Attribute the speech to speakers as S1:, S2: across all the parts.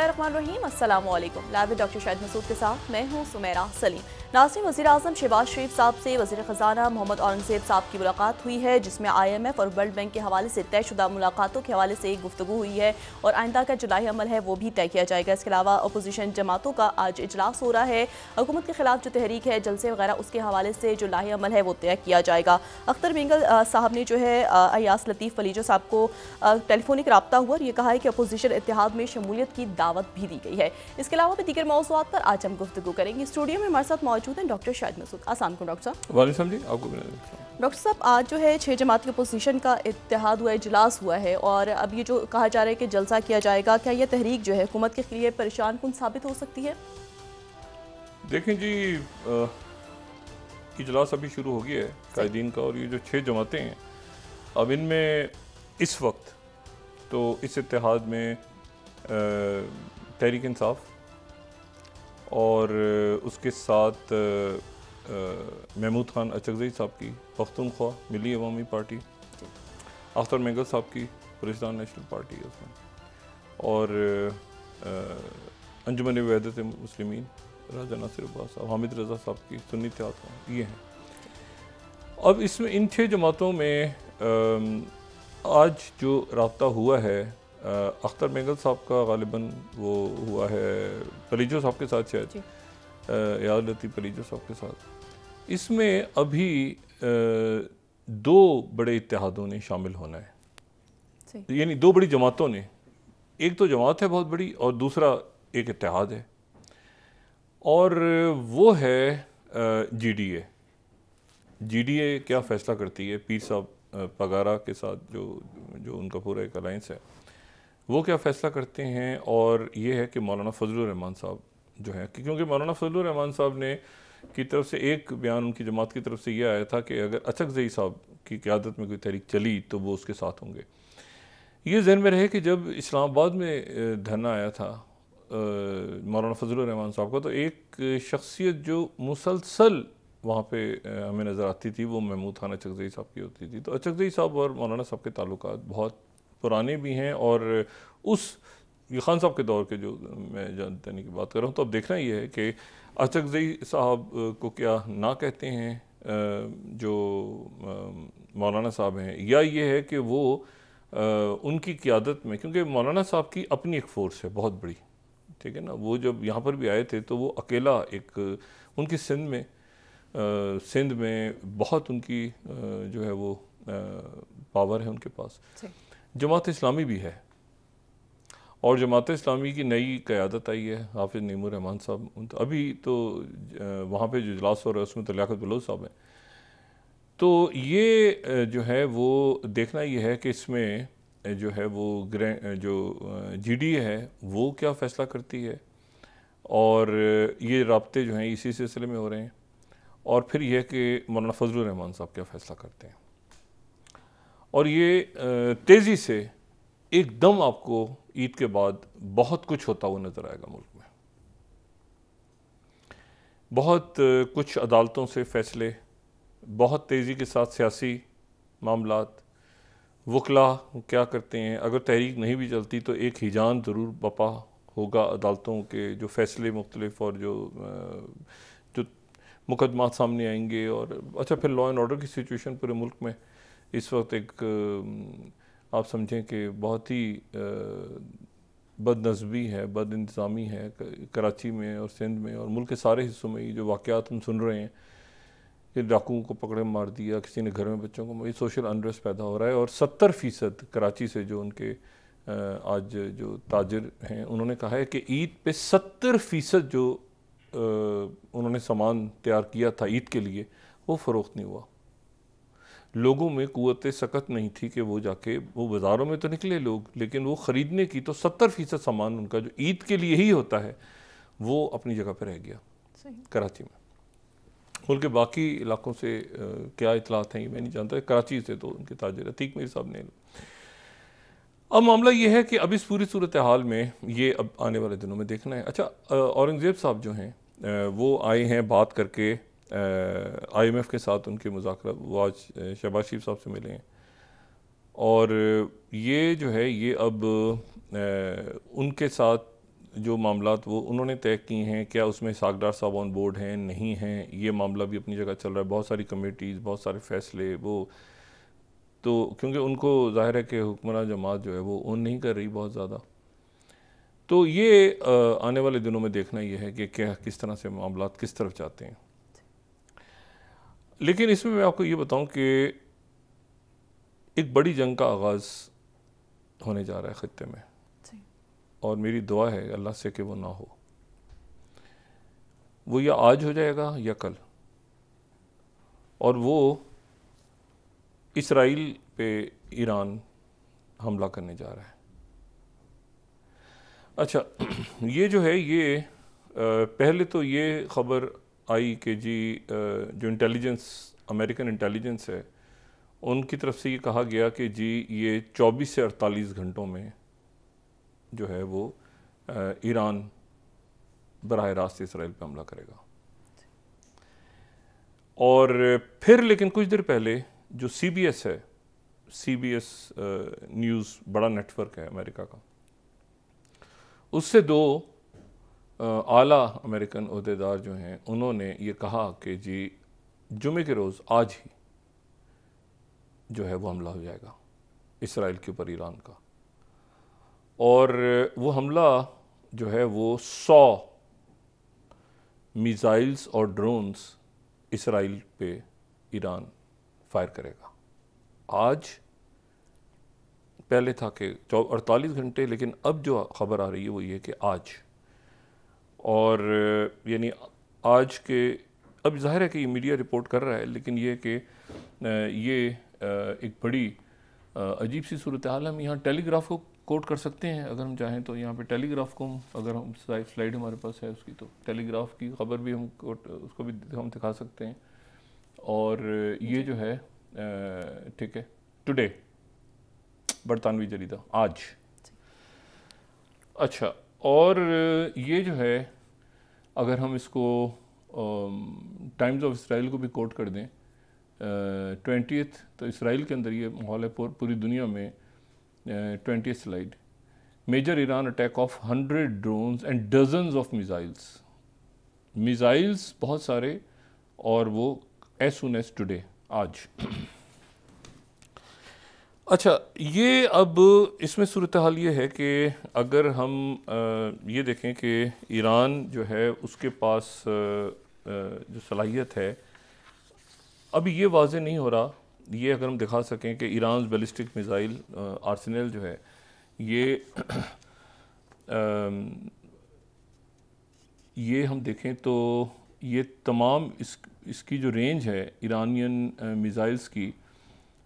S1: बिस्मिल्लाम live doctor Shahid Masood के साथ मैं हूँ सुमेरा सलीम नासरी वजी अजम शहबाज शरीफ साहब से वजी ख़जाना मोहम्मद औरंगजेब साहब की मुलाकात हुई है जिसमें आई एम एफ और वर्ल्ड बैंक के हवाले से तयशुदा मुलाकातों के हवाले से गुफ्तु हुई है और आइंदा का जुलाई अमल है वो भी तय किया जाएगा इसके अलावा अपोजिशन जमातों का आज इजलास हो रहा है हुकूमत के खिलाफ जो तहरीक है जलसे वगैरह उसके हवाले से जो लाही अमल है वो तय किया जाएगा अख्तर बेंगल साहब ने जो है अयास लतीफ़ फलीजो साहब को टेलीफोनिक रबता हुआ और ये कहा है कि अपोजिशन इतिहाद में शमूलियत की दावत भी दी गई है इसके अलावा भी दीगर मौजूद पर आज हम गुफ्तु करेंगे स्टूडियो में हमारे साथ मौजूद हैं डॉक्टर शाहिद मसूद आसान को डॉक्टर साहब
S2: वाले साहब जी आपको
S1: डॉक्टर साहब आज जो है छः जमात के पोजीशन का इतिहाद हुआ इजलास हुआ है और अब ये जो कहा जा रहा है कि जलसा किया जाएगा क्या यह तहरीक जो है हुकूमत के लिए परेशान कन साबित हो सकती है
S2: देखें जी इजलास अभी शुरू हो गया है कायदीन का और ये जो छः जमातें हैं अब इनमें इस वक्त तो इस इतिहाद में तहरीक इंसाफ और उसके साथ महमूद खान अचगजई साहब की पख्तनख्वा मिली अवामी पार्टी अख्तर मेगल साहब की पुलिस्तान नेशनल पार्टी है उसमें और अंजुमन वहदत मुस्लिम राजा नासिर अब्बास साहब हामिद रजा साहब की सुन्नी त्यात ये हैं अब इसमें इन छः जमातों में आज जो रबता हुआ है अख्तर मेगल साहब का गालिबा वो हुआ है परिजो साहब के साथ शायद याद लती परिजो साहब के साथ इसमें अभी आ, दो बड़े इतिहादों ने शामिल होना है यानी दो बड़ी जमातों ने एक तो जमात है बहुत बड़ी और दूसरा एक इतिहाद है और वो है G D A G D A क्या फ़ैसला करती है पीर साहब पगारा के साथ जो जो उनका पूरा एक अलायंस है वो क्या फ़ैसला करते हैं और ये है कि मौलाना फजलरहमान साहब जो है क्योंकि मौलाना फजलरहमान साहब ने की तरफ से एक बयान उनकी जमात की तरफ से ये आया था कि अगर अचक जई साहब की क्यादत में कोई तहरीक चली तो वो उसके साथ होंगे ये जहन में रहे कि जब इस्लामाबाद में धरना आया था मौलाना फजलरहमान साहब का तो एक शख्सियत जो मुसलसल वहाँ पर हमें नज़र आती थी वो महमूद खान अचकजई साहब की होती थी तो अचकजई साहब और मौलाना साहब के तल्लत बहुत पुराने भी हैं और उस ये खान साहब के दौर के जो मैं देने की बात कर रहा हूँ तो अब देखना ये है कि अचकजई साहब को क्या ना कहते हैं जो मौलाना साहब हैं या ये है कि वो उनकी क्यादत में क्योंकि मौलाना साहब की अपनी एक फ़ोर्स है बहुत बड़ी ठीक है ना वो जब यहाँ पर भी आए थे तो वो अकेला एक उनकी सिंध में सिंध में बहुत उनकी जो है वो पावर है उनके पास जमात इस्लामी भी है और जमात इस्लामी की नई क़्यादत आई है हाफिज़ नीमर रहमान साहब अभी तो वहाँ पर जो इजलास हो रहा है उसमें तलियात तो बलोच साहब हैं तो ये जो है वो देखना ये है कि इसमें जो है वो जो जी डी ए है वो क्या फ़ैसला करती है और ये रबते जो हैं इसी सिलसिले में हो रहे हैं और फिर यह कि मौलाना फजल रहमान साहब क्या फ़ैसला करते हैं और ये तेज़ी से एकदम आपको ईद के बाद बहुत कुछ होता हुआ नज़र आएगा मुल्क में बहुत कुछ अदालतों से फ़ैसले बहुत तेज़ी के साथ सियासी मामला वकला क्या करते हैं अगर तहरीक नहीं भी चलती तो एक हिजान ज़रूर बपा होगा अदालतों के जो फ़ैसले मुख्तलिफ और जो जो मुकदमा सामने आएंगे और अच्छा फिर लॉ एंड ऑर्डर की सिचुएशन पूरे मुल्क में इस वक्त एक आप समझें कि बहुत ही बदनस्बी है बद इंतज़ामी है कराची में और सिंध में और मुल्क के सारे हिस्सों में ये जो वाक़ात हम सुन रहे हैं कि डाकुओं को पकड़े मार दिया किसी ने घर में बच्चों को ये सोशल अनरेस्ट पैदा हो रहा है और सत्तर फ़ीसद कराची से जो उनके आज जो ताजर हैं उन्होंने कहा है कि ईद पे सत्तर फ़ीसद जो उन्होंने सामान तैयार किया था ईद के लिए वो फ़रोख्त नहीं हुआ लोगों में कुत सकत नहीं थी कि वो जाके वो बाज़ारों में तो निकले लोग लेकिन वो ख़रीदने की तो सत्तर फ़ीसद सामान उनका जो ईद के लिए ही होता है वो अपनी जगह पर रह गया कराची में मुल्क के बाकी इलाकों से आ, क्या इतलात हैं ये मैं नहीं जानता कराची से तो उनके ताजर अतीक मेरे साहब ने अब मामला ये है कि अब इस पूरी सूरत हाल में ये अब आने वाले दिनों में देखना है अच्छा औरंगज़ेब साहब जो हैं वो आए हैं बात करके आई एम एफ़ के साथ उनके मुजाकर वो आज शहबाज शरीफ साहब से मिले हैं और ये जो है ये अब उनके साथ जो मामला वो उन्होंने तय किए हैं क्या उसमें सागडार साहब ऑन बोर्ड हैं नहीं हैं ये मामला भी अपनी जगह चल रहा है बहुत सारी कमेटीज़ बहुत सारे फैसले वो तो क्योंकि उनको जाहिर है कि हुक्मरान जमात जो है वो ऑन नहीं कर रही बहुत ज़्यादा तो ये आने वाले दिनों में देखना यह है कि क्या किस तरह से मामला किस तरफ जाते हैं लेकिन इसमें मैं आपको ये बताऊं कि एक बड़ी जंग का आगाज़ होने जा रहा है ख़त्े में और मेरी दुआ है अल्लाह से कि वो ना हो वो या आज हो जाएगा या कल और वो इसराइल पे ईरान हमला करने जा रहा है अच्छा ये जो है ये पहले तो ये ख़बर आई कि जी जो इंटेलिजेंस अमेरिकन इंटेलिजेंस है उनकी तरफ से ये कहा गया कि जी ये 24 से 48 घंटों में जो है वो ईरान बरह रास्त इसराइल पे हमला करेगा और फिर लेकिन कुछ देर पहले जो सी बी एस है सी बी एस न्यूज़ बड़ा नेटवर्क है अमेरिका का उससे दो आला अमेरिकन अहदेदार जो हैं उन्होंने ये कहा कि जी जुमे के रोज़ आज ही जो है वो हमला हो जाएगा इसराइल के ऊपर ईरान का और वो हमला जो है वो सौ मिज़ाइल्स और ड्रोन्स इसराइल पे ईरान फायर करेगा आज पहले था कि अड़तालीस घंटे लेकिन अब जो खबर आ रही है वो ये कि आज और यानी आज के अब जाहिर है कि ये मीडिया रिपोर्ट कर रहा है लेकिन ये कि ये एक बड़ी अजीब सी सूरत हाल हम यहाँ टेलीग्राफ को कोट कर सकते हैं अगर हम चाहें तो यहाँ पे टेलीग्राफ को अगर हम स्लाइड हमारे पास है उसकी तो टेलीग्राफ की खबर भी हम कोट उसको भी हम दिखा सकते हैं और ये जो है ठीक है टुडे बरतानवी जरीदा आज अच्छा और ये जो है अगर हम इसको टाइम्स ऑफ इसराइल को भी कोट कर दें ट्वेंटीथ तो इसराइल के अंदर ये माहौल है पूर, पूरी दुनिया में twenty slide major Iran attack of hundred drones and dozens of missiles missiles बहुत सारे और वो एस उन एस टुडे आज अच्छा ये अब इसमें सूरत हाल ये है कि अगर हम ये देखें कि ईरान जो है उसके पास जो सलाहियत है अभी ये वाज नहीं हो रहा ये अगर हम दिखा सकें कि ईरान बैलिस्टिक मिज़ाइल आर्सेनल जो है ये ये हम देखें तो ये तमाम इस इसकी जो रेंज है ईरानियन मिज़ाइल्स की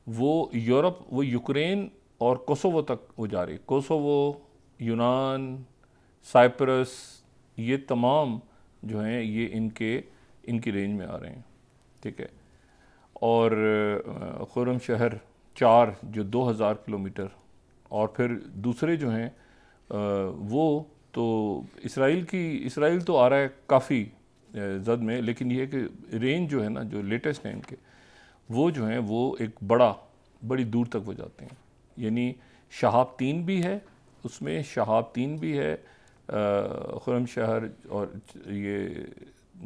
S2: वो यूरोप वो यूक्रेन और कोसोवो तक वो जा रही कोसोवो यूनान साइप्रस ये तमाम जो हैं ये इनके इनकी रेंज में आ रहे हैं ठीक है और खुरम शहर चार जो 2000 किलोमीटर और फिर दूसरे जो हैं वो तो इसराइल की इसराइल तो आ रहा है काफ़ी जद में लेकिन ये कि रेंज जो है ना जो लेटेस्ट है इनके वो जो हैं वो एक बड़ा बड़ी दूर तक वो जाते हैं यानी शहाब तीन भी है उसमें शहाब तीन भी है खुरम शहर और ये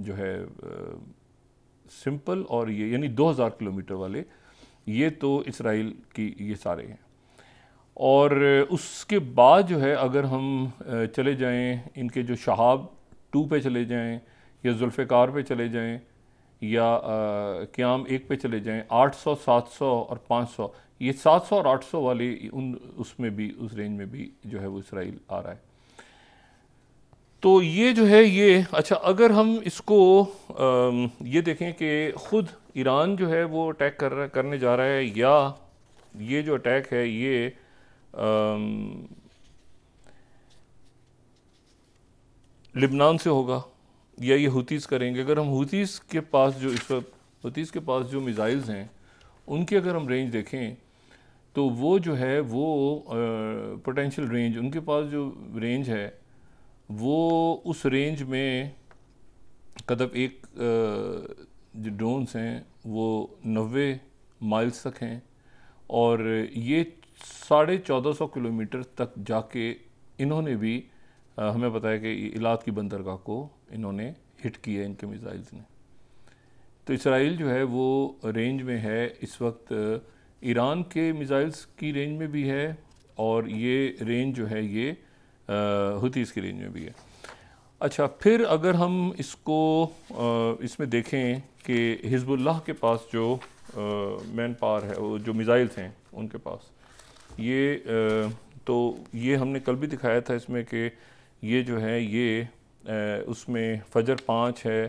S2: जो है सिंपल और ये यानी 2000 किलोमीटर वाले ये तो इसराइल की ये सारे हैं और उसके बाद जो है अगर हम चले जाएं इनके जो शहाब टू पे चले जाएं या जुल्फ़ार पे चले जाएं या क्याम एक पे चले जाएं 800, 700 और 500 ये 700 और 800 वाले उन उसमें भी उस रेंज में भी जो है वो इसराइल आ रहा है तो ये जो है ये अच्छा अगर हम इसको आ, ये देखें कि ख़ुद ईरान जो है वो अटैक कर करने जा रहा है या ये जो अटैक है ये लिबनान से होगा या ये हुतीस करेंगे अगर हम हुतीस के पास जो इस वक्त हुतीस के पास जो मिज़ाइल्स हैं उनकी अगर हम रेंज देखें तो वो जो है वो पोटेंशियल रेंज उनके पास जो रेंज है वो उस रेंज में कदम एक आ, जो ड्रोन्स हैं वो नबे माइल्स तक हैं और ये साढ़े चौदह सौ किलोमीटर तक जाके इन्होंने भी हमें पता है कि इलात की बंदरगाह को इन्होंने हिट किया है इनके मिज़ाइल्स ने तो इसराइल जो है वो रेंज में है इस वक्त ईरान के मिज़ाइल्स की रेंज में भी है और ये रेंज जो है ये हतीस की रेंज में भी है अच्छा फिर अगर हम इसको इसमें देखें कि हिजबुल्लाह के पास जो मैन पावर है वो जो मिज़ाइल्स हैं उनके पास ये तो ये हमने कल भी दिखाया था इसमें कि ये जो है ये उसमें फजर पाँच है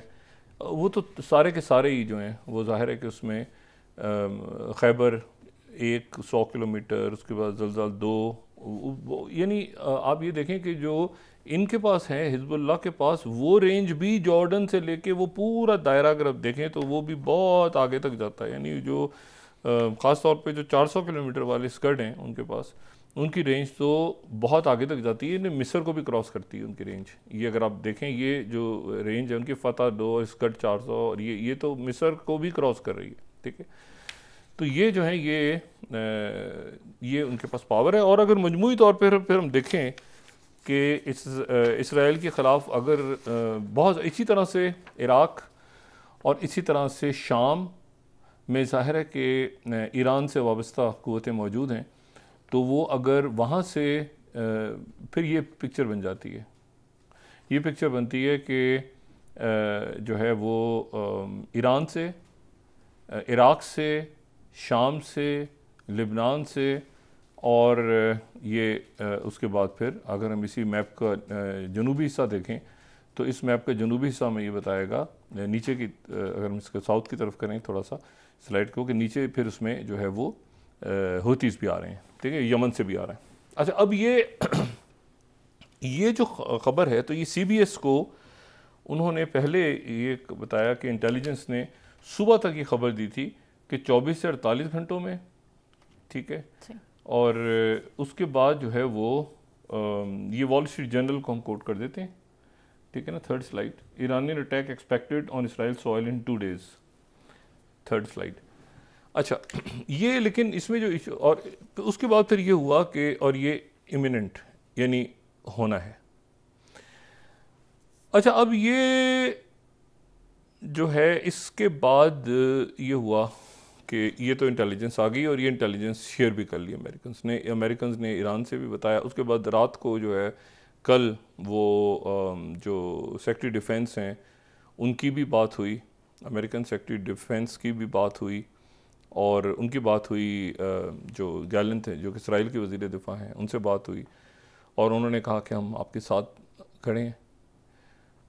S2: वो तो सारे के सारे ही जो हैं वो ज़ाहिर है कि उसमें खैबर एक सौ किलोमीटर उसके बाद जलजल दो यानी आप ये देखें कि जो इनके पास है हिजबुल्ला के पास वो रेंज भी जॉर्डन से लेके वो पूरा दायरा अगर आप देखें तो वो भी बहुत आगे तक जाता है यानी जो ख़ास तौर पे जो 400 किलोमीटर वाले स्कर्ड हैं उनके पास उनकी रेंज तो बहुत आगे तक जाती है मिसर मिस्र को भी क्रॉस करती है उनकी रेंज ये अगर आप देखें ये जो रेंज है उनकी फतह दो स्कट चार सौ और ये ये तो मिस्र को भी क्रॉस कर रही है ठीक है तो ये जो है ये ये उनके पास पावर है और अगर मजमू तौर पर फिर हम देखें कि इस इसराइल के ख़िलाफ़ अगर बहुत इसी तरह से इराक़ और इसी तरह से शाम में ज़ाहिर है कि ईरान से वाबस्ता क़वतें मौजूद हैं तो वो अगर वहाँ से फिर ये पिक्चर बन जाती है ये पिक्चर बनती है कि जो है वो ईरान से इराक़ से शाम से लिबनान से और ये उसके बाद फिर अगर हम इसी मैप का जनूबी हिस्सा देखें तो इस मैप का जनूबी हिस्सा में ये बताएगा नीचे की अगर हम इसके साउथ की तरफ करें थोड़ा सा स्लाइड को कि नीचे फिर उसमें जो है वो होतीस भी आ रहे हैं ठीक है यमन से भी आ रहे हैं अच्छा अब ये ये जो ख़बर है तो ये सीबीएस को उन्होंने पहले ये बताया कि इंटेलिजेंस ने सुबह तक ये खबर दी थी कि 24 से 48 घंटों में ठीक है और उसके बाद जो है वो ये वॉल स्ट्रीट जर्नल को हम कोट कर देते हैं ठीक है ना third slide Iranian attack expected on Israel soil in two days third slide अच्छा ये लेकिन इसमें जो इशू और तो उसके बाद फिर ये हुआ कि और ये इमिनेंट यानी होना है अच्छा अब ये जो है इसके बाद ये हुआ कि ये तो इंटेलिजेंस आ गई और ये इंटेलिजेंस शेयर भी कर ली अमेरिकन ने अमेरिकन ने ईरान से भी बताया उसके बाद रात को जो है कल वो जो सेक्रेटरी डिफेंस हैं उनकी भी बात हुई अमेरिकन सेक्रेटरी डिफेंस की भी बात हुई और उनकी बात हुई जो गैलन थे जो कि इसराइल के वजीर दिफा हैं उनसे बात हुई और उन्होंने कहा कि हम आपके साथ खड़े हैं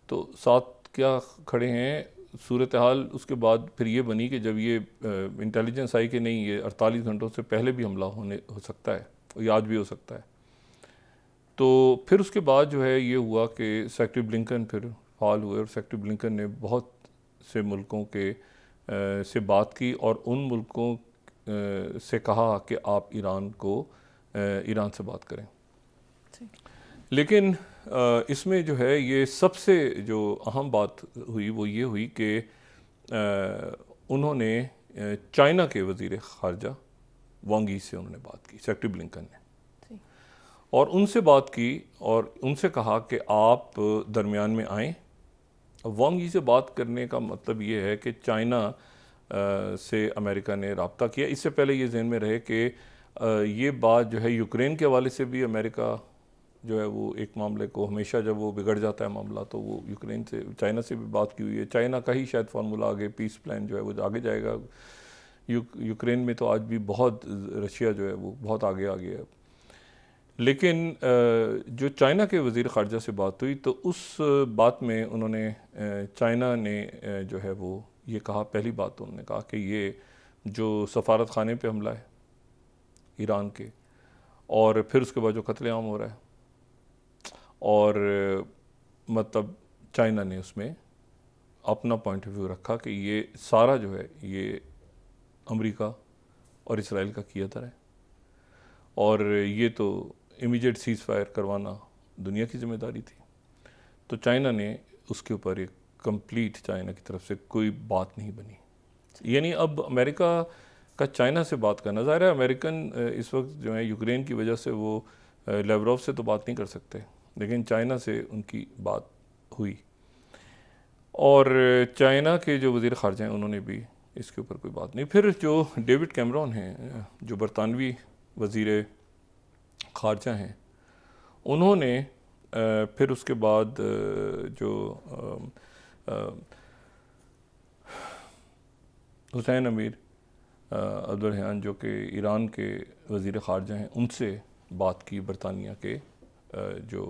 S2: तो साथ क्या खड़े हैं सूरत हाल उसके बाद फिर ये बनी कि जब ये इंटेलिजेंस आई कि नहीं ये 48 घंटों से पहले भी हमला होने हो सकता है या आज भी हो सकता है तो फिर उसके बाद जो है ये हुआ कि सेक्रेटरी ब्लिंकन फिर हाल हुए और सेक्रेटरी ब्लिंकन ने बहुत से मुल्कों के से बात की और उन मुल्कों से कहा कि आप ईरान को ईरान से बात करें लेकिन इसमें जो है ये सबसे जो अहम बात हुई वो ये हुई कि उन्होंने चाइना के वजीर खारजा वांगी से उन्होंने बात की सेक्रेटरी ब्लिंकन ने और उनसे बात की और उनसे कहा कि आप दरमियान में आएँ वांग जी से बात करने का मतलब ये है कि चाइना से अमेरिका ने रबता किया इससे पहले ये जहन में रहे कि ये बात जो है यूक्रेन के हवाले से भी अमेरिका जो है वो एक मामले को हमेशा जब वो बिगड़ जाता है मामला तो वो यूक्रेन से चाइना से भी बात की हुई है चाइना का ही शायद फार्मूला आगे पीस प्लान जो है वो आगे जाएगा यू, यूक्रेन में तो आज भी बहुत रशिया जो है वो बहुत आगे आ गया है लेकिन जो चाइना के वज़ी ख़ारजा से बात हुई तो उस बात में उन्होंने चाइना ने जो है वो ये कहा पहली बात तो उन्होंने कहा कि ये जो सफारत खाने पर हमला है ईरान के और फिर उसके बाद जो कत्लेआम हो रहा है और मतलब चाइना ने उसमें अपना पॉइंट ऑफ व्यू रखा कि ये सारा जो है ये अमेरिका और इसराइल का किया तरह है और ये तो इमीडिएट सीज़ फायर करवाना दुनिया की जिम्मेदारी थी तो चाइना ने उसके ऊपर एक कंप्लीट चाइना की तरफ से कोई बात नहीं बनी यानी अब अमेरिका का चाइना से बात करना ज़ाहिर है अमेरिकन इस वक्त जो है यूक्रेन की वजह से वो लेवरॉफ से तो बात नहीं कर सकते लेकिन चाइना से उनकी बात हुई और चाइना के जो वजीर ख़ारजा हैं उन्होंने भी इसके ऊपर कोई बात नहीं फिर जो डेविड कैमरॉन हैं जो बरतानवी वजीर खारजा हैं उन्होंने फिर उसके बाद जो हुसैन अमीर अब्दुलहान जो कि ईरान के वज़ी ख़ारजा हैं उनसे बात की बरतानिया के जो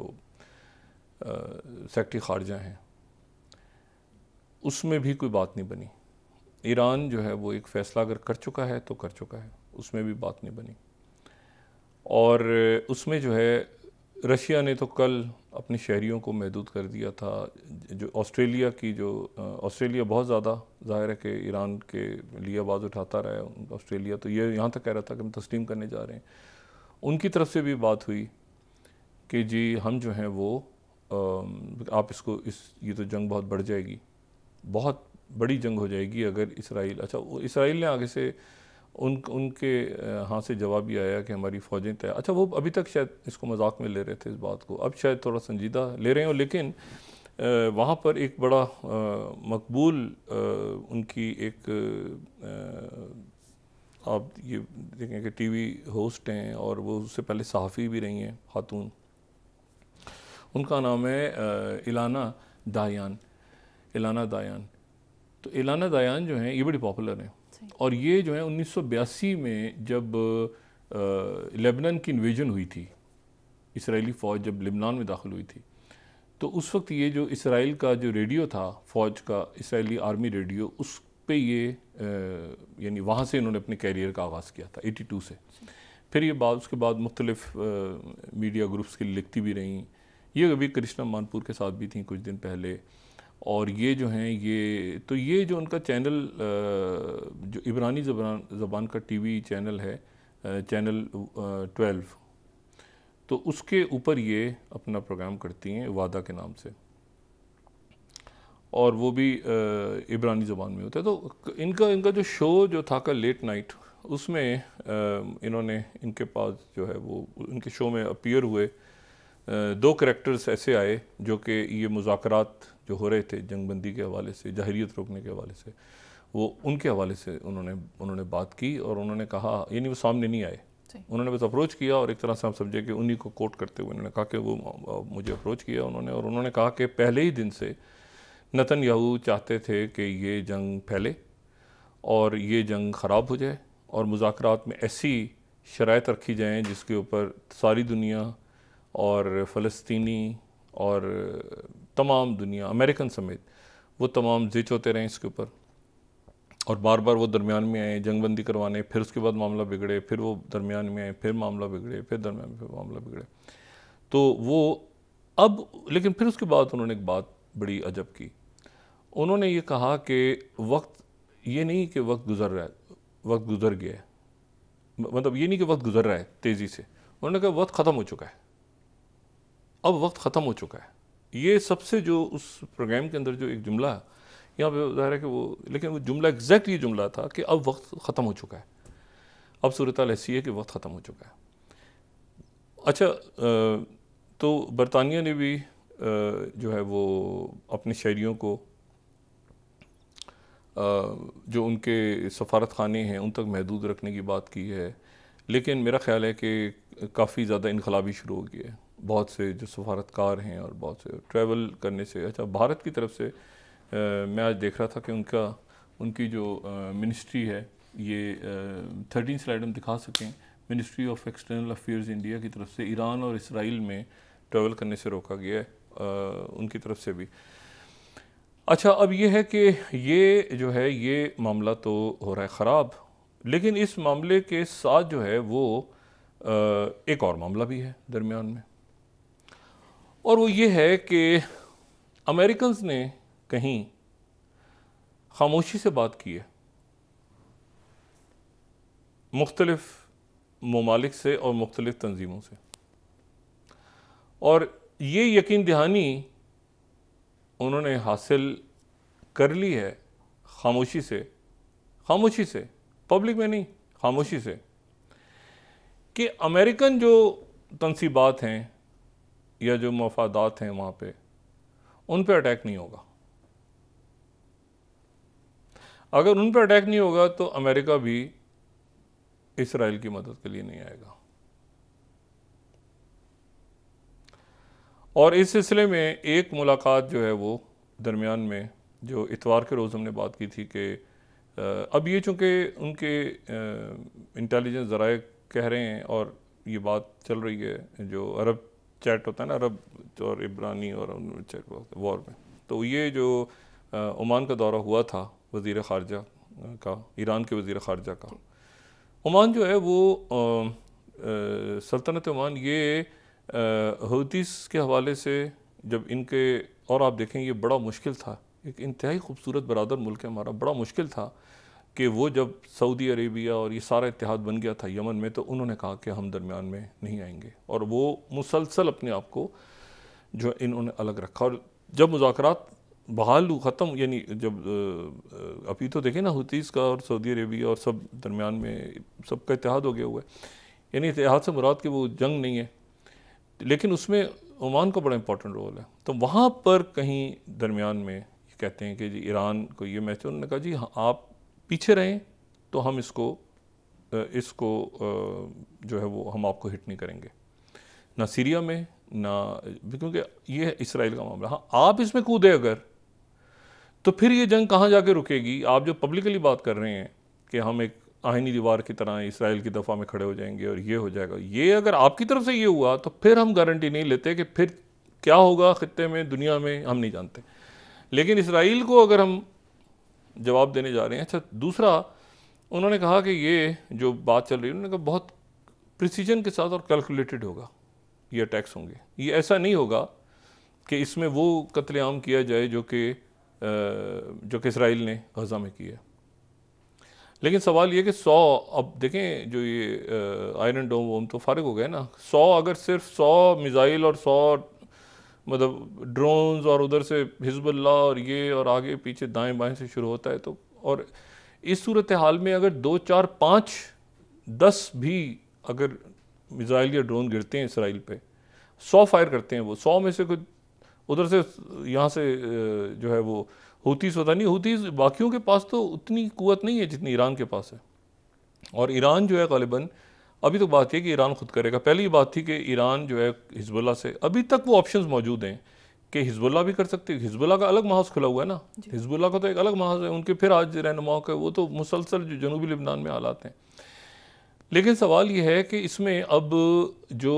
S2: सेक्रटरी ख़ारजा हैं उसमें भी कोई बात नहीं बनी ईरान जो है वो एक फ़ैसला अगर कर चुका है तो कर चुका है उसमें भी बात नहीं बनी और उसमें जो है रशिया ने तो कल अपने शहरीों को महदूद कर दिया था जो ऑस्ट्रेलिया की जो ऑस्ट्रेलिया बहुत ज़्यादा जाहिर है कि ईरान के लिए आवाज़ उठाता रहा है ऑस्ट्रेलिया तो ये यहाँ तक कह रहा था कि हम तस्लीम करने जा रहे हैं उनकी तरफ से भी बात हुई कि जी हम जो हैं वो आप इसको इस ये तो जंग बहुत बढ़ जाएगी बहुत बड़ी जंग हो जाएगी अगर इसराइल अच्छा इसराइल ने आगे से उन उनके हाँ से जवाब भी आया कि हमारी फ़ौजें तय अच्छा वो अभी तक शायद इसको मजाक में ले रहे थे इस बात को अब शायद थोड़ा संजीदा ले रहे हो लेकिन वहाँ पर एक बड़ा मकबूल उनकी एक आप ये देखें कि टीवी होस्ट हैं और वो उससे पहले सहाफ़ी भी रही हैं खातून उनका नाम है इलाना दायान इलाना दायान तो इलाना दायान जो हैं ये बड़ी पॉपुलर हैं और ये जो है उन्नीस में जब लेबनान की इन्वेजन हुई थी इसराइली फ़ौज जब लेबनान में दाखिल हुई थी तो उस वक्त ये जो इसराइल का जो रेडियो था फ़ौज का इसराइली आर्मी रेडियो उस पे ये यानी वहाँ से इन्होंने अपने कैरियर का आगाज़ किया था 82 से फिर ये बाद उसके बाद मुख्तलिफ मीडिया ग्रुप्स के लिए लिखती भी रहीं ये कभी कृष्णा मानपुर के साथ भी थी कुछ दिन पहले और ये जो हैं ये तो ये जो उनका चैनल जो इबरानी जबान ज़बान का टीवी चैनल है चैनल ट्वेल्व तो उसके ऊपर ये अपना प्रोग्राम करती हैं वादा के नाम से और वो भी इबरानी ज़बान में होता है तो इनका इनका जो शो जो था का लेट नाइट उसमें इन्होंने इनके पास जो है वो इनके शो में अपीयर हुए दो करेक्टर्स ऐसे आए जो कि ये मुजाकरात जो हो रहे थे जंगबंदी के हवाले से जहरीत रोकने के हवाले से वो उनके हवाले से उन्होंने उन्होंने बात की और उन्होंने कहा यानी वो सामने नहीं आए उन्होंने बस अप्रोच किया और एक तरह से हम समझे कि उन्हीं को कोट करते हुए उन्होंने कहा कि वो मुझे अप्रोच किया उन्होंने और उन्होंने कहा कि पहले ही दिन से नतन याहू चाहते थे कि ये जंग फैले और ये जंग ख़राब हो जाए और मुजाकर में ऐसी शराय रखी जाएँ जिसके ऊपर सारी दुनिया और फ़लस्तनी और तमाम दुनिया अमेरिकन समेत वो तमाम जिच होते रहे इसके ऊपर और बार बार वो दरमियान में आए जंगबंदी करवाने फिर उसके बाद मामला बिगड़े फिर वो दरमियान में आए फिर मामला बिगड़े फिर दरमियान में फिर मामला बिगड़े तो वो अब लेकिन फिर उसके बाद उन्होंने एक बात बड़ी अजब की उन्होंने ये कहा कि वक्त ये नहीं कि वक्त गुजर रहा है वक्त गुजर गया है मतलब ये नहीं कि वक्त गुजर रहा है तेज़ी से उन्होंने कहा वक्त ख़त्म हो चुका है अब वक्त ख़त्म हो चुका है ये सबसे जो उस प्रोग्राम के अंदर जो एक जुमला यहाँ पे ज़ाहिर है कि वो लेकिन वो जुमला एग्जैक्ट ये जुमला था कि अब वक्त ख़त्म हो चुका है अब सूरत ऐसी है कि वक्त ख़त्म हो चुका है अच्छा तो बरतानिया ने भी जो है वो अपने शहरीों को जो उनके सफारत खाने हैं उन तक महदूद रखने की बात की है लेकिन मेरा ख्याल है कि काफ़ी ज़्यादा इनकलाबी शुरू हो गया है बहुत से जो सफारतकार हैं और बहुत से ट्रैवल करने से अच्छा भारत की तरफ से मैं आज देख रहा था कि उनका उनकी जो मिनिस्ट्री है ये थर्टीन स्लाइड हम दिखा सकें ministry of external affairs India की तरफ से ईरान और इसराइल में ट्रैवल करने से रोका गया है आ, उनकी तरफ से भी अच्छा अब ये है कि ये जो है ये मामला तो हो रहा है ख़राब लेकिन इस मामले के साथ जो है वो आ, एक और मामला भी है दरमियान में और वो ये है कि अमेरिकन ने कहीं खामोशी से बात की है मुख्तलफ़ ममालिक से और मुख्तलिफ तंजीमों से और ये यकीन दहानी उन्होंने हासिल कर ली है खामोशी से खामोशी से पब्लिक में नहीं खामोशी से कि अमेरिकन जो तनसीबात हैं या जो मफादात हैं वहाँ पे उन पे अटैक नहीं होगा अगर उन पे अटैक नहीं होगा तो अमेरिका भी इसराइल की मदद के लिए नहीं आएगा और इस सिलसिले में एक मुलाकात जो है वो दरमियान में जो इतवार के रोज़ हमने बात की थी कि अब ये चूँकि उनके इंटेलिजेंस ज़रा कह रहे हैं और ये बात चल रही है जो अरब चैट होता है ना अरब और इब्रानी और वॉर में तो ये जो ओमान का दौरा हुआ था वज़ी ख़ारजा का ईरान के वज़ी ख़ारजा का ओमान जो है वो सल्तनत ओमान ये हदीस के हवाले से जब इनके और आप देखें ये बड़ा मुश्किल था एक इंतहाई खूबसूरत बरदर मुल्क है हमारा बड़ा मुश्किल था कि वो जब सऊदी अरेबिया और ये सारा इतिहाद बन गया था यमन में तो उन्होंने कहा कि हम दरमियान में नहीं आएंगे और वो मुसलसल अपने आप को जो इन्होंने अलग रखा और जब मुजाकर बहाल ख़त्म यानी जब अभी तो देखें ना हतीस का और सऊदी अरेबिया और सब दरमियान में सबका इतिहाद हो गया हुआ है यानी इतिहाद से मुराद कि वो जंग नहीं है लेकिन उसमें ओमान का बड़ा इंपॉर्टेंट रोल है तो वहाँ पर कहीं दरमियान में कहते हैं कि जी ईरान को ये मैच तो उन्होंने कहा जी हाँ आप पीछे रहें तो हम इसको इसको जो है वो हम आपको हिट नहीं करेंगे ना सीरिया में ना क्योंकि ये है इसराइल का मामला हाँ आप इसमें कूदे अगर तो फिर ये जंग कहाँ जाके रुकेगी आप जो पब्लिकली बात कर रहे हैं कि हम एक आहिनी दीवार की तरह इसराइल की दफ़ा में खड़े हो जाएंगे और ये हो जाएगा ये अगर आपकी तरफ से ये हुआ तो फिर हम गारंटी नहीं लेते कि फिर क्या होगा ख़त्े में दुनिया में हम नहीं जानते लेकिन इसराइल को अगर हम जवाब देने जा रहे हैं अच्छा दूसरा उन्होंने कहा कि ये जो बात चल रही है उन्होंने कहा बहुत प्रिसीजन के साथ और कैलकुलेटेड होगा ये अटैक्स होंगे ये ऐसा नहीं होगा कि इसमें वो कत्लेआम किया जाए जो कि जो कि इसराइल ने गजा में किया लेकिन सवाल ये कि सौ अब देखें जो ये आयरन डोम वोम तो फारग हो गए ना सौ अगर सिर्फ सौ मिज़ाइल और सौ मतलब ड्रोन्स और उधर से हिजबुल्ला और ये और आगे पीछे दाएं बाएं से शुरू होता है तो और इस सूरत हाल में अगर दो चार पाँच दस भी अगर मिज़ाइल या ड्रोन गिरते हैं इसराइल पे सौ फायर करते हैं वो सौ में से कुछ उधर से यहाँ से जो है वो हूतीस पता नहीं हूतीस बाकियों के पास तो उतनी कुत नहीं है जितनी ईरान के पास है और ईरान जो है गालिबा अभी तो बात यह कि ईरान खुद करेगा पहली बात थी कि ईरान जो है हिजबुल्ला से अभी तक वो ऑप्शन मौजूद हैं कि हिजबुल्ला भी कर सकते हैं हिजबुल्ला का अलग महाज खुला हुआ है ना हिजबुल्ला का तो एक अलग महाज है उनके फिर आज रहनुमा के वो तो मुसलसल जो जनूबी लबनान में हालात हैं लेकिन सवाल ये है कि इसमें अब जो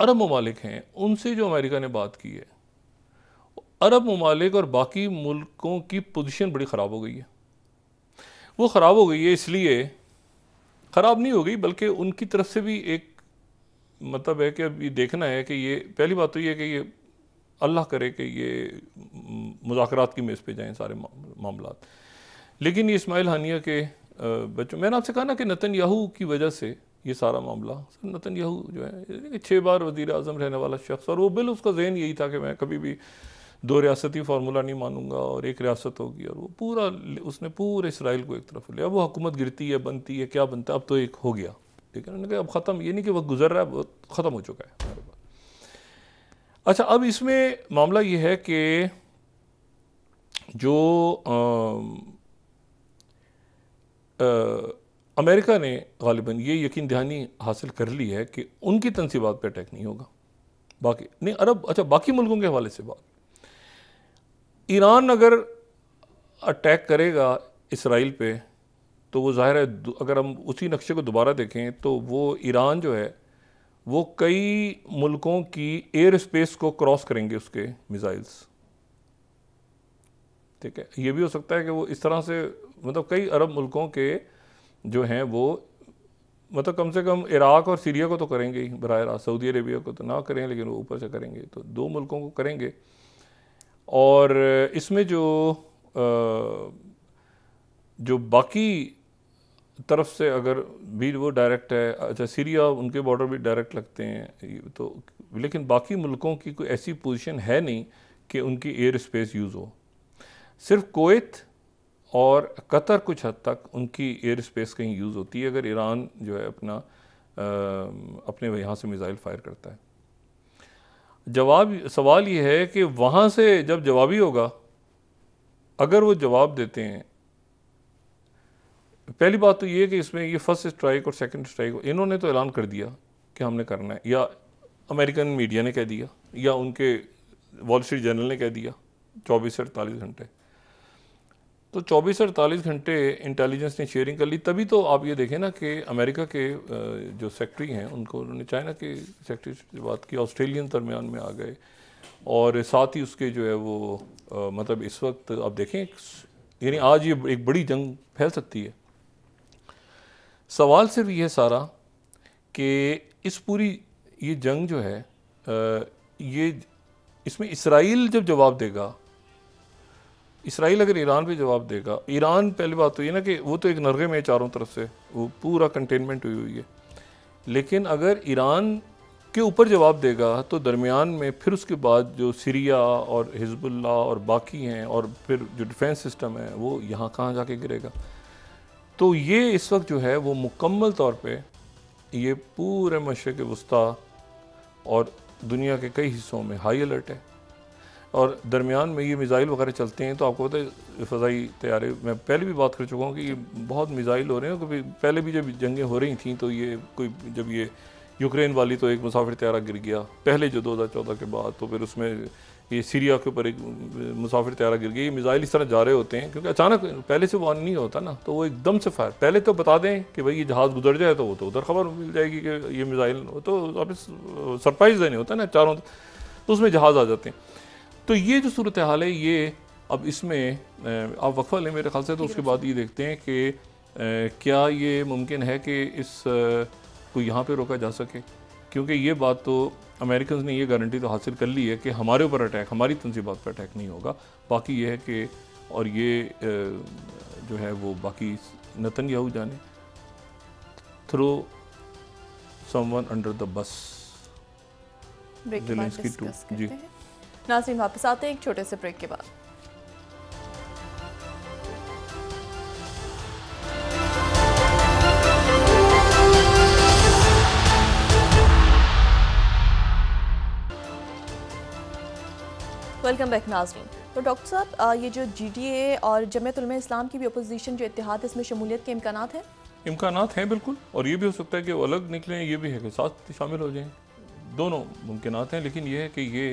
S2: अरब ममालिक हैं उनसे जो अमेरिका ने बात की है अरब ममालिक और बाकी मुल्कों की पोजिशन बड़ी ख़राब हो गई है वो ख़राब हो गई है इसलिए ख़राब नहीं हो गई बल्कि उनकी तरफ से भी एक मतलब है कि अब ये देखना है कि ये पहली बात तो ये कि ये अल्लाह करे कि ये मुजाकरात की मेज़ पे जाएँ सारे मामला लेकिन ये इसमाइल हानिया के बच्चों मैंने आपसे कहा ना कि नतन याहू की वजह से ये सारा मामला नतन याहू जो है छः बार वज़ी अजम रहने वाला शख्स और वो बिल उसका जहन यही था कि मैं कभी भी दो रियासती फार्मूला नहीं मानूंगा और एक रियासत होगी और वो पूरा उसने पूरे इसराइल को एक तरफ लिया वो हुकूमत गिरती है बनती है क्या बनता है अब तो एक हो गया ठीक है उन्होंने कहा अब ख़त्म ये नहीं कि वक्त गुजर रहा है वह ख़त्म हो चुका है हमारे पास अच्छा अब इसमें मामला ये है कि जो आ, आ, अमेरिका ने गालिबा ये यकीन दहानी हासिल कर ली है कि उनकी तनसीबात पर अटैक नहीं होगा बाकी नहीं अरब अच्छा बाकी मुल्कों के हवाले से बात ईरान अगर अटैक करेगा इसराइल पे तो वो ज़ाहिर है अगर हम उसी नक्शे को दोबारा देखें तो वो ईरान जो है वो कई मुल्कों की एयर स्पेस को क्रॉस करेंगे उसके मिज़ाइल्स ठीक है ये भी हो सकता है कि वो इस तरह से मतलब कई अरब मुल्कों के जो हैं वो मतलब कम से कम इराक और सीरिया को तो करेंगे ही बरह रास्त सऊदी अरेबिया को तो ना करें लेकिन वो ऊपर से करेंगे तो दो मुल्कों को करेंगे और इसमें जो जो बाकी तरफ से अगर भी वो डायरेक्ट है अच्छा सीरिया उनके बॉर्डर भी डायरेक्ट लगते हैं तो लेकिन बाकी मुल्कों की कोई ऐसी पोजीशन है नहीं कि उनकी एयर स्पेस यूज़ हो सिर्फ कोत और कतर कुछ हद तक उनकी एयर स्पेस कहीं यूज़ होती है अगर ईरान जो है अपना आ, अपने यहाँ से मिज़ाइल फायर करता है जवाब सवाल ये है कि वहाँ से जब जवाबी होगा अगर वो जवाब देते हैं पहली बात तो ये कि इसमें ये फर्स्ट स्ट्राइक और सेकंड स्ट्राइक इन्होंने तो ऐलान कर दिया कि हमने करना है या अमेरिकन मीडिया ने कह दिया या उनके वॉल स्ट्रीट जर्नल ने कह दिया चौबीस से अड़तालीस घंटे तो 24 से अड़तालीस घंटे इंटेलिजेंस ने शेयरिंग कर ली तभी तो आप ये देखें ना कि अमेरिका के जो सेक्रेटरी हैं उनको उन्होंने चाइना के सेक्रेटरी से बात की ऑस्ट्रेलियन दरमियान में आ गए और साथ ही उसके जो है वो आ, मतलब इस वक्त आप देखें यानी आज ये एक बड़ी जंग फैल सकती है सवाल सिर्फ ये सारा कि इस पूरी ये जंग जो है आ, ये इसमें इसराइल जब जवाब देगा इसराइल अगर ईरान पे जवाब देगा ईरान पहली बात तो ये ना कि वो तो एक नरगे में चारों तरफ से वो पूरा कंटेनमेंट हुई हुई है लेकिन अगर ईरान के ऊपर जवाब देगा तो दरमियान में फिर उसके बाद जो सीरिया और हिजबुल्ला और बाकी हैं और फिर जो डिफेंस सिस्टम है वो यहाँ कहाँ जाके गिरेगा तो ये इस वक्त जो है वो मुकम्मल तौर पर ये पूरे मशरक़ वस्ती और दुनिया के कई हिस्सों में हाई अलर्ट है और दरमियान में ये मिज़ाइल वगैरह चलते हैं तो आपको पता है फ़जाई तैयारे मैं पहले भी बात कर चुका हूँ कि ये बहुत मिज़ाइल हो रहे हैं क्योंकि पहले भी जब जंगें हो रही थी तो ये कोई जब ये यूक्रेन वाली तो एक मुसाफिर तैयारा गिर गया पहले जो चौदह के बाद तो फिर उसमें ये सीरिया के ऊपर एक मुसाफिर तैयारा गिर गया ये मिज़ाइल इस तरह जा रहे होते हैं क्योंकि अचानक पहले से वार्न नहीं होता ना तो वो एकदम से फायर पहले तो बता दें कि भाई ये जहाज़ गुजर जाए तो वो तो उधर खबर मिल जाएगी कि ये मिज़ाइल तो आप सरप्राइज़ देने होता है ना चारों तो उसमें जहाज़ आ जाते हैं तो ये जो सूरत हाल है ये अब इसमें आप वक्फा लें मेरे ख्याल से तो उसके बाद ये देखते हैं कि क्या ये मुमकिन है कि इस को यहाँ पर रोका जा सके क्योंकि ये बात तो अमेरिकन ने ये गारंटी तो हासिल कर ली है कि हमारे ऊपर अटैक हमारी तनजीबा पर अटैक नहीं होगा बाकी ये है कि और ये जो है वो बाकी नतन याहू जाने throw someone under the bus जी
S1: नाजरीन वापस आते हैं एक छोटे से ब्रेक के बाद वेलकम बैक नाजरीन तो डॉक्टर साहब ये जो जी डी ए और जमयत इस्लाम की भी अपोजिशन जो इतिहाद इसमें शमूलियत के इम्कान हैं
S2: इम्कान हैं बिल्कुल और ये भी हो सकता है कि वो अलग निकलें ये भी है कि साथ शामिल हो जाएं दोनों मुमकिन हैं लेकिन ये है कि ये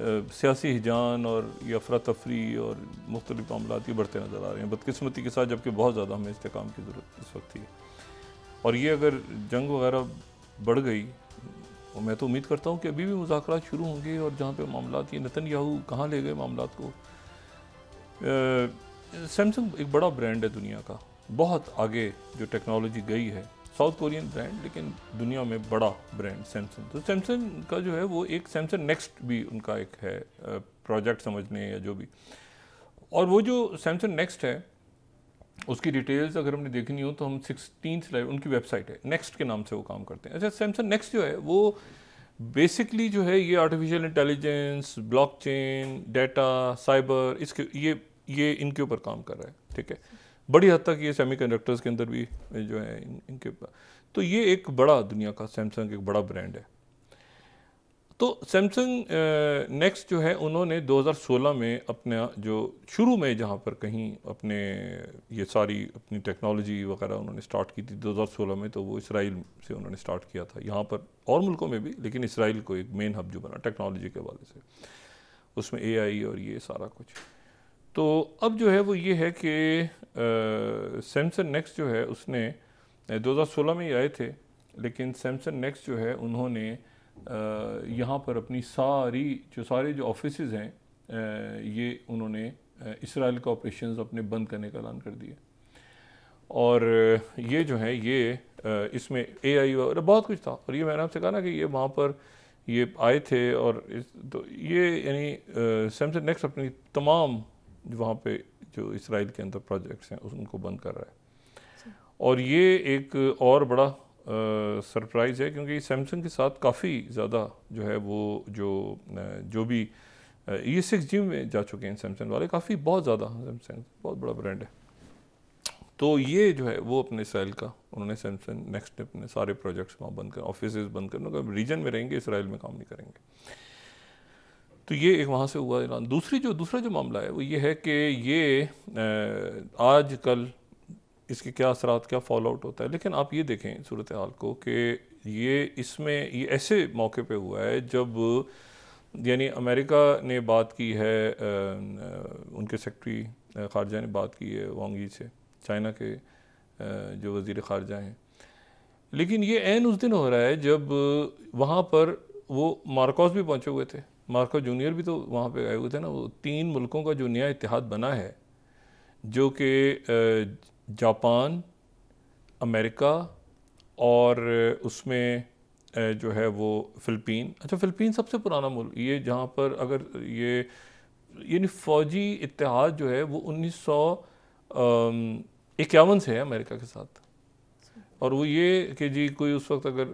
S2: सियासी हिजान और ये अफरा तफरी और मुख्तलिफ ये बढ़ते नज़र आ रहे हैं बदकस्मती के साथ जबकि बहुत ज़्यादा हमें इसकाम की ज़रूरत इस वक्त थी और ये अगर जंग वगैरह बढ़ गई और मैं तो उम्मीद करता हूँ कि अभी भी मुजाकर शुरू होंगे और जहाँ पर मामला ये नतन याहू कहाँ ले गए मामला को सैमसंग एक बड़ा ब्रांड है दुनिया का बहुत आगे जो टेक्नोलॉजी गई है साउथ कोरियन ब्रांड लेकिन दुनिया में बड़ा ब्रांड सैमसंग तो सैमसंग का जो है वो एक सैमसंग नेक्स्ट भी उनका एक है प्रोजेक्ट समझने या जो भी और वो जो सैमसंग नेक्स्ट है उसकी डिटेल्स अगर हमने देखनी हो तो हम सिक्सटीन लाइव उनकी वेबसाइट है नेक्स्ट के नाम से वो काम करते हैं अच्छा सैमसंग नेक्स्ट जो है वो बेसिकली जो है ये artificial intelligence blockchain data cyber इसके ये ये इनके ऊपर काम कर रहा है ठीक है बड़ी हद तक ये सेमीकंडक्टर्स के अंदर भी जो है इन, इनके तो ये एक बड़ा दुनिया का सैमसंग एक बड़ा ब्रांड है तो सैमसंग नेक्स्ट जो है उन्होंने 2016 में अपना जो शुरू में जहाँ पर कहीं अपने ये सारी अपनी टेक्नोलॉजी वगैरह उन्होंने स्टार्ट की थी 2016 में तो वो इसराइल से उन्होंने स्टार्ट किया था यहाँ पर और मुल्कों में भी लेकिन इसराइल को एक मेन हब जो बना टेक्नोलॉजी के हवाले से उसमें एआई और ये सारा कुछ तो अब जो है वो ये है कि सैमसंग नेक्स्ट जो है उसने 2016 में ही आए थे लेकिन सैमसंग नेक्स्ट जो है उन्होंने यहाँ पर अपनी सारी जो सारे जो ऑफिस हैं ये उन्होंने इसराइल का ऑपरेशन अपने बंद करने का ऐलान कर दिया और ये जो है ये इसमें ए आई और बहुत कुछ था और ये मैंने आपसे कहा ना कि ये वहाँ पर ये आए थे और इस, तो ये यानी सैमसंग नेक्स्ट अपनी तमाम वहाँ पे जो इसराइल के अंदर प्रोजेक्ट्स हैं उनको बंद कर रहा है अच्छा। और ये एक और बड़ा सरप्राइज़ है क्योंकि सैमसंग के साथ काफ़ी ज़्यादा जो है वो जो जो भी ये सिक्स जी में जा चुके हैं सैमसंग वाले काफ़ी बहुत ज़्यादा सैमसंग बहुत बड़ा ब्रांड है तो ये जो है वो अपने इसराइल का उन्होंने सैमसंग नेक्स्ट अपने सारे प्रोजेक्ट्स वहाँ बंद कर ऑफिस बंद कर रीजन में रहेंगे इसराइल में काम नहीं करेंगे तो ये एक वहाँ से हुआ ऐलान दूसरी जो दूसरा जो मामला है वो ये है कि ये आज कल इसके क्या असरा क्या फॉल आउट होता है लेकिन आप ये देखें सूरत हाल को कि ये इसमें ये ऐसे मौके पे हुआ है जब यानी अमेरिका ने बात की है उनके सेक्रेटरी खारजा ने बात की है वांगी से चाइना के जो वजीर खारजा हैं लेकिन ये एन उस दिन हो रहा है जब वहाँ पर वो मार्कोस भी पहुँचे हुए थे मार्को जूनियर भी तो वहाँ पे आए हुए थे ना वो तीन मुल्कों का जो नया इतिहाद बना है जो कि जापान अमेरिका और उसमें जो है वो फ़िलिपीन अच्छा फ़िलिपीन सबसे पुराना मुल्क ये जहाँ पर अगर ये यानी फ़ौजी इतिहाद जो है वो उन्नीस सौ इक्यावन से है अमेरिका के साथ और वो ये कि जी कोई उस वक्त अगर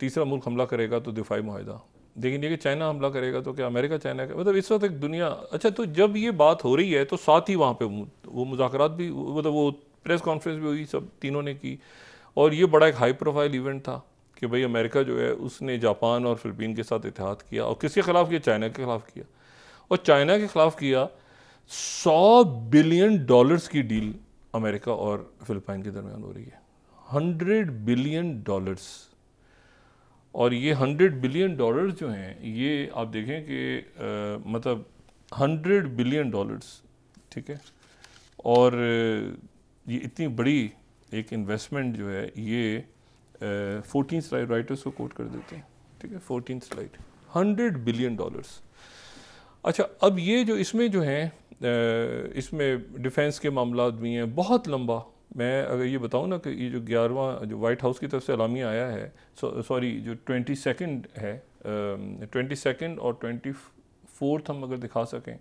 S2: तीसरा मुल्क हमला करेगा तो दिफाई माहिदा लेकिन ये कि चाइना हमला करेगा तो क्या अमेरिका चाइना का मतलब इस वक्त एक दुनिया अच्छा तो जब ये बात हो रही है तो साथ ही वहाँ पे वो मुजाकर भी मतलब वो प्रेस कॉन्फ्रेंस भी हुई सब तीनों ने की और ये बड़ा एक हाई प्रोफाइल इवेंट था कि भाई अमेरिका जो है उसने जापान और फिलिपीन के साथ इतिहाद किया और किसके ख़िलाफ़ किया चाइना के ख़िलाफ़ किया और चाइना के ख़िलाफ़ किया सौ बिलियन डॉलर्स की डील अमेरिका और फिलिपाइन के दरमियान हो रही है हंड्रेड बिलियन डॉलर्स और ये हंड्रेड बिलियन डॉलर्स जो हैं ये आप देखें कि आ, मतलब हंड्रेड बिलियन डॉलर्स ठीक है और ये इतनी बड़ी एक इन्वेस्टमेंट जो है ये फोर्टीन स्लाइड राइटर्स को कोट कर देते हैं ठीक है fourteen slide hundred billion dollars अच्छा अब ये जो इसमें जो हैं इसमें डिफेंस के मामला भी हैं बहुत लंबा मैं अगर ये बताऊँ ना कि ये जो ग्यारहवा जो वाइट हाउस की तरफ से अलामिया आया है सॉरी जो ट्वेंटी सेकेंड है ट्वेंटी um, सेकेंड और ट्वेंटी फोर्थ हम अगर दिखा सकें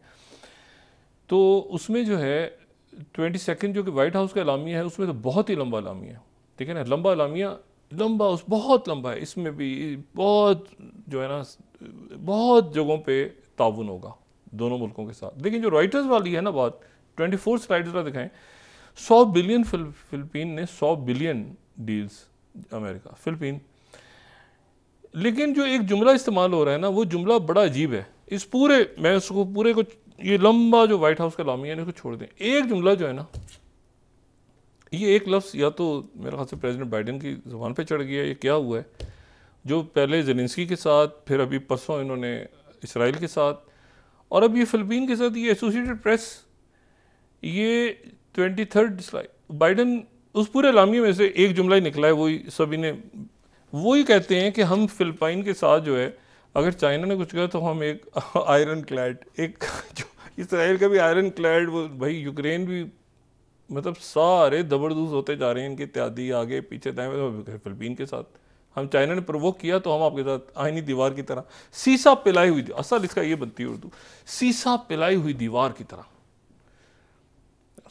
S2: तो उसमें जो है ट्वेंटी सेकेंड जो कि वाइट हाउस का अलामिया है उसमें तो बहुत ही लंबा अलामिया है ठीक है ना लंबा अलामिया लंबा उस बहुत लंबा है इसमें भी बहुत जो है ना बहुत जगहों पे ताउन होगा दोनों मुल्कों के साथ लेकिन जो राइटर्स वाली है ना बात ट्वेंटी फोर्थ स्लाइड ज़रा दिखाएँ सौ बिलियन फिलिपीन ने सौ बिलियन डील्स अमेरिका फिलिपीन लेकिन जो एक जुमला इस्तेमाल हो रहा है ना वो जुमला बड़ा अजीब है इस पूरे मैं उसको पूरे को ये लंबा जो वाइट हाउस का लामिया है इसको छोड़ दें एक जुमला जो है ना ये एक लफ्स या तो मेरे ख्याल से प्रेसिडेंट बाइडन की जुबान पे चढ़ गया ये क्या हुआ है जो पहले जेलेंसकी के साथ फिर अभी परसों इन्होंने इसराइल के साथ और अब ये फ़िलिपीन के साथ ये एसोसिएटेड प्रेस ये ट्वेंटी थर्ड स्लाइड बाइडन उस पूरे लामी में से एक जुमला ही निकला है वही सभी ने वही कहते हैं कि हम फिलिपाइन के साथ जो है अगर चाइना ने कुछ कहा तो हम एक आयरन क्लैड एक जो इसराइल का भी आयरन क्लैड वो भाई यूक्रेन भी मतलब सारे दबरदूस होते जा रहे हैं इनके इत्यादि आगे पीछे दाएं तो फिलिपीन के साथ हम चाइना ने प्रवोक किया तो हम आपके साथ आईनी दीवार की तरह सीसा पिलाई हुई असल इसका ये बनती है उर्दू सीसा पिलाई हुई दीवार की तरह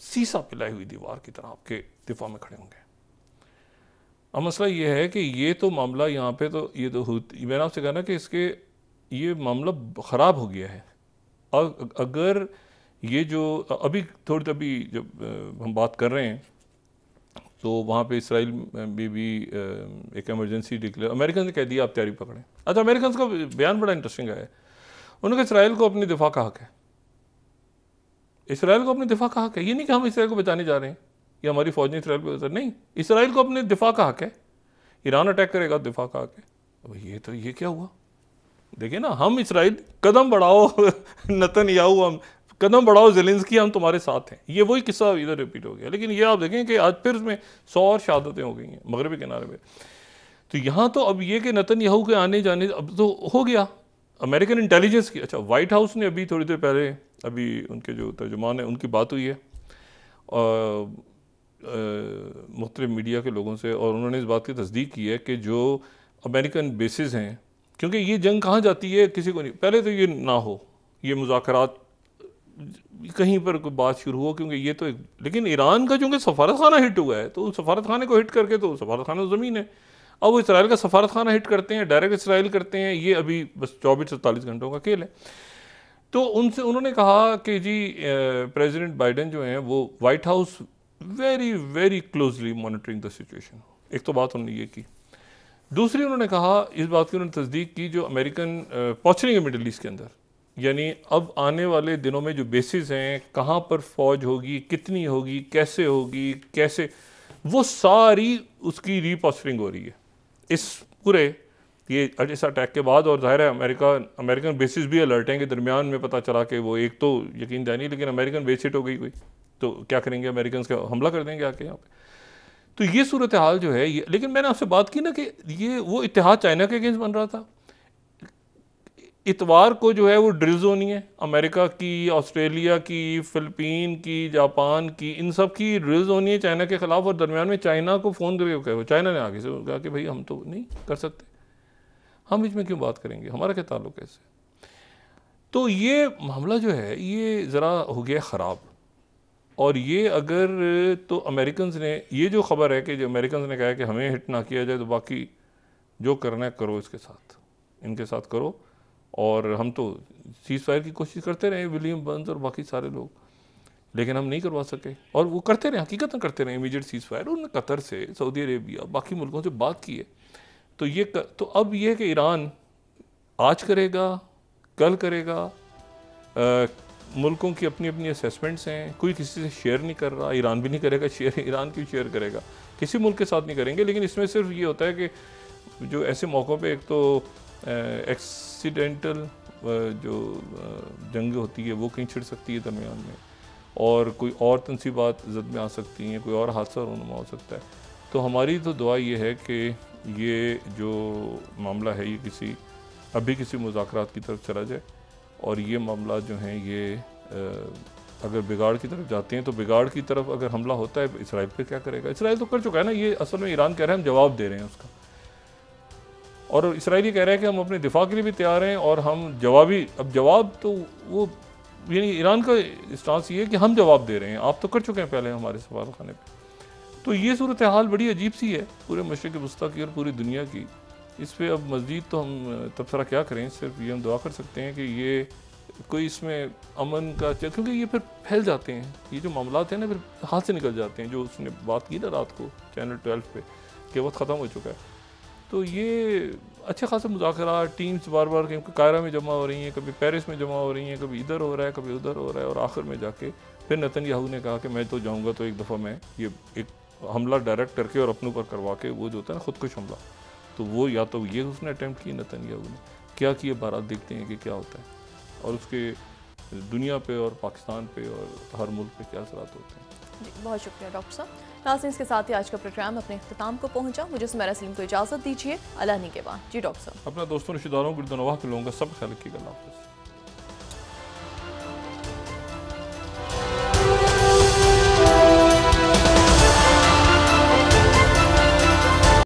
S2: सीसा पिलाई हुई दीवार की तरह आपके दिफा में खड़े होंगे अब मसला ये है कि ये तो मामला यहाँ पे तो ये तो मैंने आपसे कहना कि इसके ये मामला ख़राब हो गया है अगर ये जो अभी थोड़ी तभी जब हम बात कर रहे हैं तो वहाँ पे इसराइल में भी एक इमरजेंसी डिक्लेयर अमेरिकन ने कह दिया आप तैयारी पकड़ें अच्छा अमेरिकन का बयान बड़ा इंटरेस्टिंग है उन्होंने कहा इसराइल को अपनी दिफा का हक है इसराइल को अपने दिफा का हक है ये नहीं कि हम इसराइल को बचाने जा रहे हैं या हमारी फौज ने इसराइल को नहीं इसराइल को अपने दिफा का हक है ईरान अटैक करेगा दिफा का हक है अब ये तो ये क्या हुआ देखिए ना हम इसराइल कदम बढ़ाओ नतन याऊ हम कदम बढ़ाओ जिलेंस की हम तुम्हारे साथ हैं ये वही किस्सा इधर रिपीट हो गया लेकिन ये आप देखें कि आज फिर उसमें सौ और शहादतें हो गई हैं मगरबी किनारे पर तो यहाँ तो अब ये कि नतन याहू के आने जाने अब तो हो गया अमेरिकन इंटेलिजेंस की अच्छा वाइट हाउस ने अभी थोड़ी देर पहले अभी उनके जो तर्जुमान है उनकी बात हुई है मुख्तलि मीडिया के लोगों से और उन्होंने इस बात की तस्दीक की है कि जो अमेरिकन बेसिस हैं क्योंकि ये जंग कहाँ जाती है किसी को नहीं पहले तो ये ना हो ये मुजाकर कहीं पर कोई बात शुरू हो क्योंकि ये तो एक लेकिन ईरान का चूँकि सफारत खाना हिट हुआ है तो उस सफारत खाने को हिट करके तो सफारत खाना तो ज़मीन है अब वो इसराइल का सफारत खाना हिट करते हैं डायरेक्ट इसराइल करते हैं ये अभी बस चौबीस सैतालीस घंटों का खेल है तो उनसे उन्होंने कहा कि जी प्रेसिडेंट बाइडन जो हैं वो White House very very closely monitoring the situation एक तो बात उन्होंने ये की दूसरी उन्होंने कहा इस बात की उन्होंने तस्दीक की जो अमेरिकन है मिडल ईस्ट के अंदर यानी अब आने वाले दिनों में जो बेसिस हैं कहाँ पर फौज होगी कितनी होगी कैसे होगी कैसे वो सारी उसकी रीपॉस्टरिंग हो रही है इस पूरे ये इस अटैक के बाद और ज़ाहिर है अमेरिका अमेरिकन बेसिस भी अलर्ट हैं कि दरमियान में पता चला कि वो एक तो यकीन दहनी लेकिन अमेरिकन बेसिट हो गई कोई तो क्या करेंगे अमेरिकन का हमला कर देंगे आके यहाँ पे तो ये सूरत हाल जो है ये लेकिन मैंने आपसे बात की ना कि ये वो इतिहाद चाइना के अगेंस्ट बन रहा था इतवार को जो है वो ड्रिल्स होनी है अमेरिका की ऑस्ट्रेलिया की फ़िलिपीन की जापान की इन सब की ड्रिल्स होनी है चाइना के ख़िलाफ़ और दरमियान में चाइना को फ़ोन करके कहो चाइना ने आगे से कहा कि भाई हम तो नहीं कर सकते हम इसमें क्यों बात करेंगे हमारा क्या ताल्लुक है इससे तो ये मामला जो है ये ज़रा हो गया ख़राब और ये अगर तो अमेरिकन ने ये जो खबर है कि जो अमेरिकन ने कहा कि हमें हिट ना किया जाए तो बाकी जो करना है करो इसके साथ इनके साथ करो और हम तो सीज फायर की कोशिश करते रहे विलियम बंस और बाकी सारे लोग लेकिन हम नहीं करवा सके और वो करते रहे हकीकत में करते रहे इमीडिएट सीज फायर उन्होंने कतर से सऊदी अरेबिया बाकी मुल्कों से बात की है तो ये कर, तो अब ये कि ईरान आज करेगा कल करेगा आ, मुल्कों की अपनी अपनी असेसमेंट्स हैं कोई किसी से शेयर नहीं कर रहा ईरान भी नहीं करेगा शेयर ईरान क्यों शेयर करेगा किसी मुल्क के साथ नहीं करेंगे लेकिन इसमें सिर्फ ये होता है कि जो ऐसे मौक़ों पर एक तो एक्सीडेंटल जो जंग होती है वो कहीं छिड़ सकती है दरमियान में और कोई और तनसीबात जद में आ सकती हैं कोई और हादसा रूनुमा हो सकता है तो हमारी तो दुआ ये है कि ये जो मामला है ये किसी अभी किसी मुजाकर की तरफ चला जाए और ये मामला जो हैं ये अगर बिगाड़ की तरफ जाते हैं तो बिगाड़ की तरफ अगर हमला होता है इसराइल पर क्या करेगा इसराइल तो कर चुका है ना ये असल में ईरान कह रहे हैं हम जवाब दे रहे हैं उसका और इसराइली कह रहे हैं कि हम अपने दिफा के लिए भी तैयार हैं और हम जवाबी अब जवाब तो वो यानी ईरान का स्टांस ये है कि हम जवाब दे रहे हैं आप तो कर चुके हैं पहले हमारे सवाल खाने पर तो ये सूरत हाल बड़ी अजीब सी है पूरे मशरक़ वस्ती की और पूरी दुनिया की इस पर अब मजदीद तो हम तबसरा क्या करें सिर्फ ये हम दुआ कर सकते हैं कि ये कोई इसमें अमन का क्योंकि ये फिर फैल जाते हैं ये जो मामला हैं ना फिर हाथ से निकल जाते हैं जो उसने बात की ना रात को चैनल ट्वेल्व पे कि वक्त ख़त्म हो चुका है तो ये अच्छे खासे मुजाकर टीम्स बार बार क्योंकि कायरा में जमा हो रही हैं कभी पेरिस में जमा हो रही हैं कभी इधर हो रहा है कभी उधर हो रहा है और आखिर में जाके फिर नतन याहू ने कहा कि मैं तो जाऊँगा तो एक दफ़ा मैं ये एक हमला डायरेक्ट करके और अपने ऊपर करवा के वो जो होता है ना खुदकुश हमला तो वो या तो ये उसने अटैम्प्ट किए नतन याहू ने क्या किए बारात देखते हैं कि क्या होता है और उसके दुनिया पर और पाकिस्तान पर और हर मुल्क पर क्या असरात होते
S1: हैं जी बहुत शुक्रिया डॉक्टर साहब नाजन इसके साथ ही आज का प्रोग्राम अपने अख्ताम को पहुंचा मुझे सुमेरा सलीम को इजाज़त दीजिए अलानी के बाद जी डॉक्टर साहब
S2: अपने दोस्तों रिश्तेदारों गुरदनवा के लोगों का सब ख्याल रखिएगा